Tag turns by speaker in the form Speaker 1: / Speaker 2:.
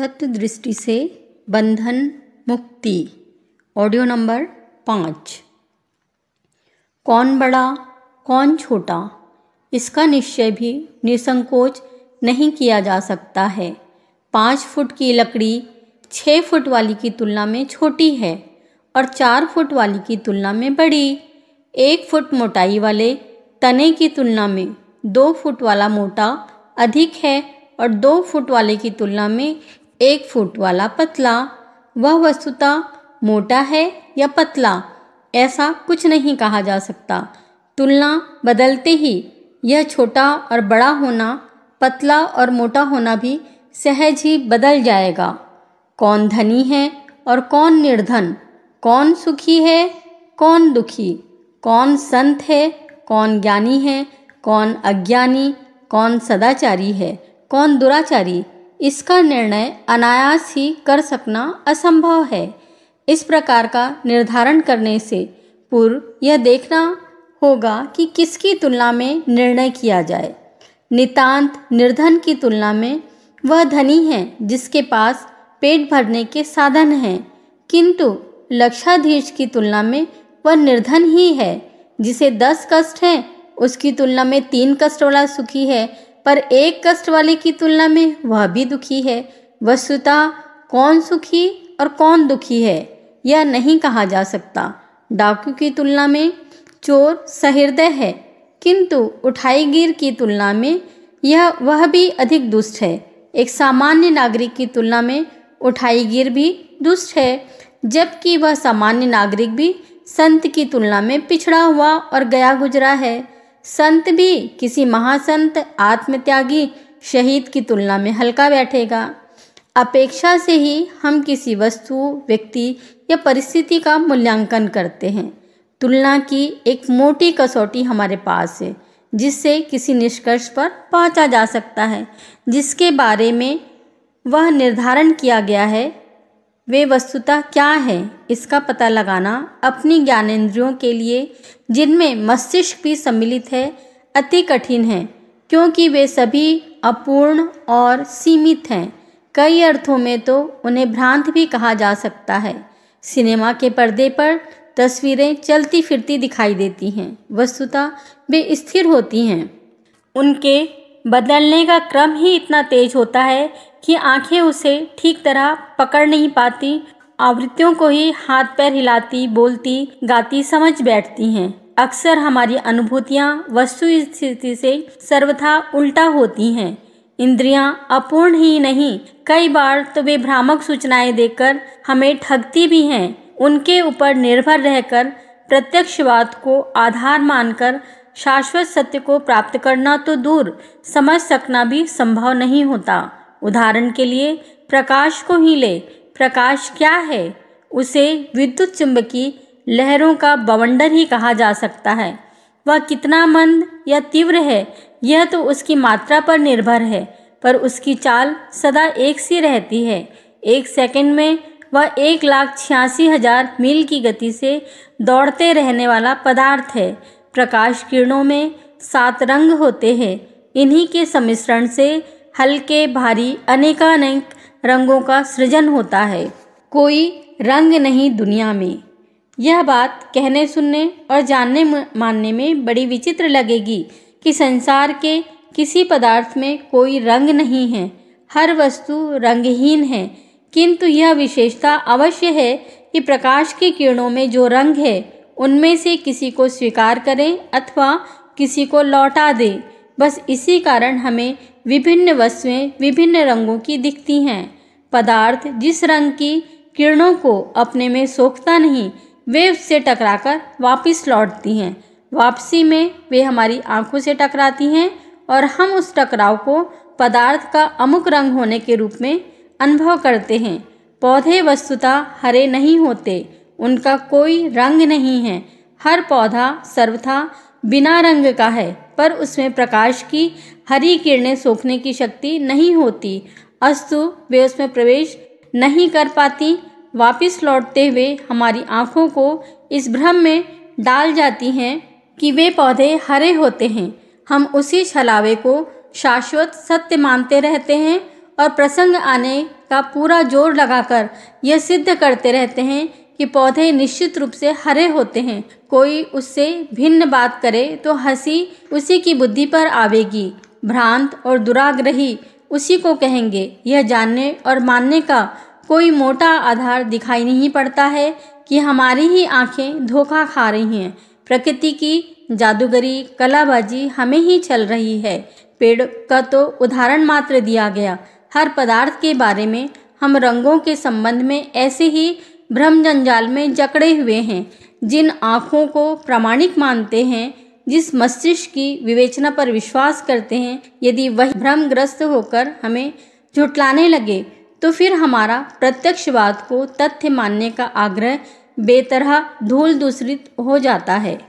Speaker 1: तत्व दृष्टि से बंधन मुक्ति ऑडियो नंबर पाँच कौन बड़ा कौन छोटा इसका निश्चय भी निसंकोच नहीं किया जा सकता है पाँच फुट की लकड़ी छः फुट वाली की तुलना में छोटी है और चार फुट वाली की तुलना में बड़ी एक फुट मोटाई वाले तने की तुलना में दो फुट वाला मोटा अधिक है और दो फुट वाले की तुलना में एक फुट वाला पतला वह वस्तुता मोटा है या पतला ऐसा कुछ नहीं कहा जा सकता तुलना बदलते ही यह छोटा और बड़ा होना पतला और मोटा होना भी सहज ही बदल जाएगा कौन धनी है और कौन निर्धन कौन सुखी है कौन दुखी कौन संत है कौन ज्ञानी है कौन अज्ञानी कौन सदाचारी है कौन दुराचारी इसका निर्णय अनायास ही कर सकना असंभव है इस प्रकार का निर्धारण करने से पूर्व यह देखना होगा कि किसकी तुलना में निर्णय किया जाए नितांत निर्धन की तुलना में वह धनी है जिसके पास पेट भरने के साधन हैं किंतु लक्षाधीश की तुलना में वह निर्धन ही है जिसे दस कष्ट हैं उसकी तुलना में तीन कष्ट वाला सुखी है पर एक कष्ट वाले की तुलना में वह भी दुखी है वस्तुता कौन सुखी और कौन दुखी है यह नहीं कहा जा सकता डाकू की तुलना में चोर सहृदय है किंतु उठाईगिर की तुलना में यह वह भी अधिक दुष्ट है एक सामान्य नागरिक की तुलना में उठाईगिर भी दुष्ट है जबकि वह सामान्य नागरिक भी संत की तुलना में पिछड़ा हुआ और गया गुजरा है संत भी किसी महासंत आत्मत्यागी शहीद की तुलना में हल्का बैठेगा अपेक्षा से ही हम किसी वस्तु व्यक्ति या परिस्थिति का मूल्यांकन करते हैं तुलना की एक मोटी कसौटी हमारे पास है जिससे किसी निष्कर्ष पर पहुंचा जा सकता है जिसके बारे में वह निर्धारण किया गया है वे वस्तुतः क्या है इसका पता लगाना अपनी ज्ञानेंद्रियों के लिए जिनमें मस्तिष्क भी सम्मिलित है अति कठिन है क्योंकि वे सभी अपूर्ण और सीमित हैं कई अर्थों में तो उन्हें भ्रांत भी कहा जा सकता है सिनेमा के पर्दे पर तस्वीरें चलती फिरती दिखाई देती हैं वस्तुतः वे स्थिर होती हैं उनके बदलने का क्रम ही इतना तेज होता है कि आंखें उसे ठीक तरह पकड़ नहीं पाती आवृत्तियों को ही हाथ पैर हिलाती बोलती गाती समझ बैठती हैं अक्सर हमारी अनुभूतियाँ वस्तु स्थिति से सर्वथा उल्टा होती हैं इंद्रियां अपूर्ण ही नहीं कई बार तो वे भ्रामक सूचनाएं देकर हमें ठगती भी हैं उनके ऊपर निर्भर रहकर प्रत्यक्षवाद को आधार मानकर शाश्वत सत्य को प्राप्त करना तो दूर समझ सकना भी संभव नहीं होता उदाहरण के लिए प्रकाश को ही ले प्रकाश क्या है उसे विद्युत चुंबकीय लहरों का बवंडर ही कहा जा सकता है वह कितना मंद या तीव्र है यह तो उसकी मात्रा पर निर्भर है पर उसकी चाल सदा एक सी रहती है एक सेकंड में वह एक लाख छियासी हजार मील की गति से दौड़ते रहने वाला पदार्थ है प्रकाश किरणों में सात रंग होते हैं इन्हीं के सम्मिश्रण से हल्के भारी अनेकानेक रंगों का सृजन होता है कोई रंग नहीं दुनिया में यह बात कहने सुनने और जानने मानने में बड़ी विचित्र लगेगी कि संसार के किसी पदार्थ में कोई रंग नहीं है हर वस्तु रंगहीन है किंतु यह विशेषता अवश्य है कि प्रकाश की किरणों में जो रंग है उनमें से किसी को स्वीकार करें अथवा किसी को लौटा दें बस इसी कारण हमें विभिन्न वस्तुएं विभिन्न रंगों की दिखती हैं पदार्थ जिस रंग की किरणों को अपने में सोखता नहीं वे उससे टकराकर वापस लौटती हैं वापसी में वे हमारी आंखों से टकराती हैं और हम उस टकराव को पदार्थ का अमुक रंग होने के रूप में अनुभव करते हैं पौधे वस्तुतः हरे नहीं होते उनका कोई रंग नहीं है हर पौधा सर्वथा बिना रंग का है पर उसमें प्रकाश की हरी किरणें सोखने की शक्ति नहीं होती अस्तु वे उसमें प्रवेश नहीं कर पाती वापस लौटते हुए हमारी आँखों को इस भ्रम में डाल जाती हैं कि वे पौधे हरे होते हैं हम उसी छलावे को शाश्वत सत्य मानते रहते हैं और प्रसंग आने का पूरा जोर लगाकर यह सिद्ध करते रहते हैं कि पौधे निश्चित रूप से हरे होते हैं कोई उससे भिन्न बात करे तो हंसी उसी की बुद्धि पर आवेगी भ्रांत और दुराग्रही उसी को कहेंगे यह जानने और मानने का कोई मोटा आधार दिखाई नहीं पड़ता है कि हमारी ही आंखें धोखा खा रही हैं प्रकृति की जादूगरी कलाबाजी हमें ही चल रही है पेड़ का तो उदाहरण मात्र दिया गया हर पदार्थ के बारे में हम रंगों के संबंध में ऐसे ही भ्रम जंजाल में जकड़े हुए हैं जिन आँखों को प्रामाणिक मानते हैं जिस मस्तिष्क की विवेचना पर विश्वास करते हैं यदि वह भ्रमग्रस्त होकर हमें झुटलाने लगे तो फिर हमारा प्रत्यक्षवाद को तथ्य मानने का आग्रह बेतरह धूल दूसरित हो जाता है